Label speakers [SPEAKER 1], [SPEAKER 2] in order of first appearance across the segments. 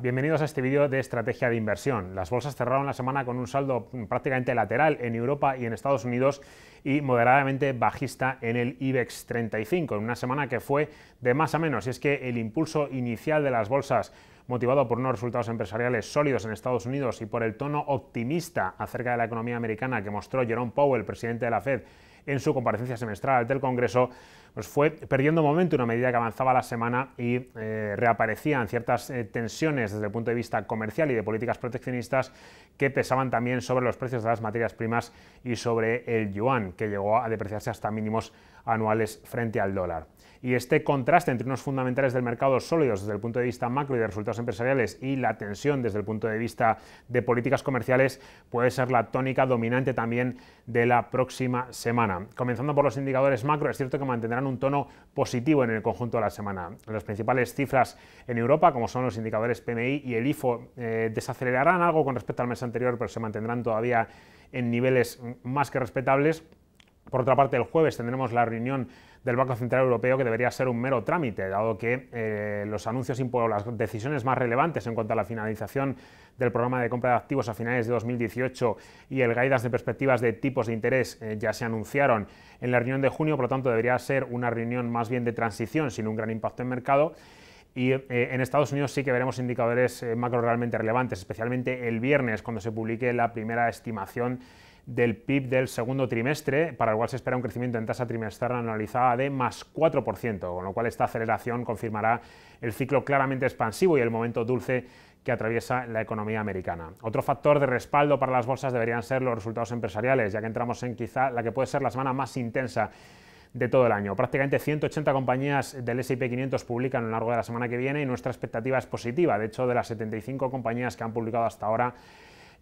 [SPEAKER 1] bienvenidos a este vídeo de estrategia de inversión. Las bolsas cerraron la semana con un saldo prácticamente lateral en Europa y en Estados Unidos y moderadamente bajista en el IBEX 35, en una semana que fue de más a menos. Y es que el impulso inicial de las bolsas motivado por unos resultados empresariales sólidos en Estados Unidos y por el tono optimista acerca de la economía americana que mostró Jerome Powell, presidente de la Fed, en su comparecencia semestral ante el Congreso, pues fue perdiendo momento una medida que avanzaba la semana y eh, reaparecían ciertas eh, tensiones desde el punto de vista comercial y de políticas proteccionistas que pesaban también sobre los precios de las materias primas y sobre el yuan, que llegó a depreciarse hasta mínimos anuales frente al dólar y este contraste entre unos fundamentales del mercado sólidos desde el punto de vista macro y de resultados empresariales y la tensión desde el punto de vista de políticas comerciales puede ser la tónica dominante también de la próxima semana. Comenzando por los indicadores macro, es cierto que mantendrán un tono positivo en el conjunto de la semana. Las principales cifras en Europa, como son los indicadores PMI y el IFO, eh, desacelerarán algo con respecto al mes anterior, pero se mantendrán todavía en niveles más que respetables. Por otra parte, el jueves tendremos la reunión del Banco Central Europeo, que debería ser un mero trámite, dado que eh, los anuncios o las decisiones más relevantes en cuanto a la finalización del programa de compra de activos a finales de 2018 y el guidance de perspectivas de tipos de interés eh, ya se anunciaron en la reunión de junio, por lo tanto debería ser una reunión más bien de transición, sin un gran impacto en mercado. Y eh, en Estados Unidos sí que veremos indicadores macro realmente relevantes, especialmente el viernes, cuando se publique la primera estimación del PIB del segundo trimestre, para el cual se espera un crecimiento en tasa trimestral anualizada de más 4%, con lo cual esta aceleración confirmará el ciclo claramente expansivo y el momento dulce que atraviesa la economía americana. Otro factor de respaldo para las bolsas deberían ser los resultados empresariales, ya que entramos en quizá la que puede ser la semana más intensa de todo el año. Prácticamente 180 compañías del S&P 500 publican a lo largo de la semana que viene y nuestra expectativa es positiva. De hecho, de las 75 compañías que han publicado hasta ahora,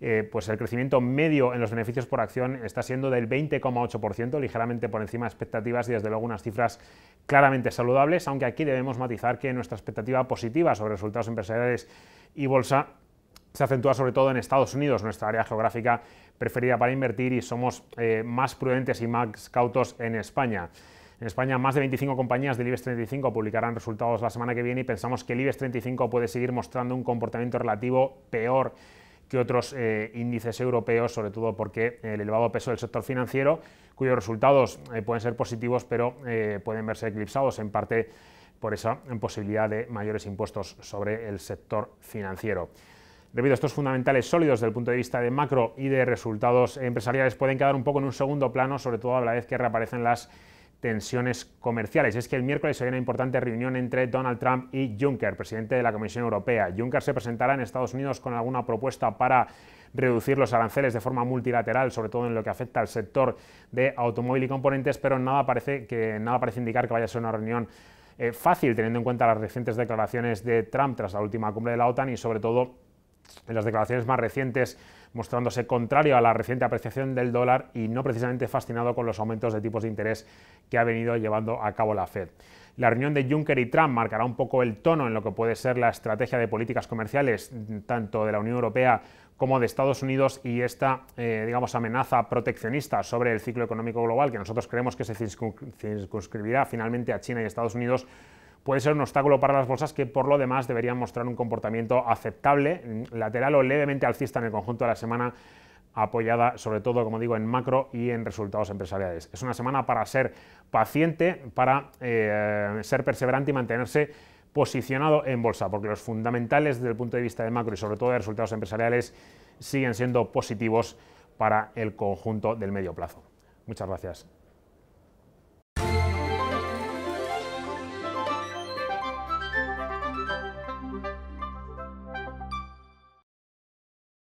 [SPEAKER 1] eh, pues el crecimiento medio en los beneficios por acción está siendo del 20,8%, ligeramente por encima de expectativas y desde luego unas cifras claramente saludables, aunque aquí debemos matizar que nuestra expectativa positiva sobre resultados empresariales y bolsa se acentúa sobre todo en Estados Unidos, nuestra área geográfica preferida para invertir y somos eh, más prudentes y más cautos en España. En España, más de 25 compañías del IBEX 35 publicarán resultados la semana que viene y pensamos que el IBEX 35 puede seguir mostrando un comportamiento relativo peor que otros eh, índices europeos, sobre todo porque eh, el elevado peso del sector financiero, cuyos resultados eh, pueden ser positivos, pero pueden verse eclipsados en parte por esa posibilidad de mayores impuestos sobre el sector financiero. Debido a estos fundamentales sólidos desde el punto de vista de macro y de resultados empresariales, pueden quedar un poco en un segundo plano, sobre todo a la vez que reaparecen las tensiones comerciales. Es que el miércoles hay una importante reunión entre Donald Trump y Juncker, presidente de la Comisión Europea. Juncker se presentará en Estados Unidos con alguna propuesta para reducir los aranceles de forma multilateral, sobre todo en lo que afecta al sector de automóvil y componentes, pero nada parece, que, nada parece indicar que vaya a ser una reunión eh, fácil, teniendo en cuenta las recientes declaraciones de Trump tras la última cumbre de la OTAN y sobre todo en las declaraciones más recientes mostrándose contrario a la reciente apreciación del dólar y no precisamente fascinado con los aumentos de tipos de interés que ha venido llevando a cabo la Fed. La reunión de Juncker y Trump marcará un poco el tono en lo que puede ser la estrategia de políticas comerciales tanto de la Unión Europea como de Estados Unidos y esta, eh, digamos, amenaza proteccionista sobre el ciclo económico global que nosotros creemos que se circunscribirá finalmente a China y Estados Unidos puede ser un obstáculo para las bolsas que por lo demás deberían mostrar un comportamiento aceptable, mm, lateral o levemente alcista en el conjunto de la semana apoyada sobre todo, como digo, en macro y en resultados empresariales. Es una semana para ser paciente, para eh, ser perseverante y mantenerse posicionado en bolsa, porque los fundamentales desde el punto de vista de macro y sobre todo de resultados empresariales siguen siendo positivos para el conjunto del medio plazo. Muchas gracias.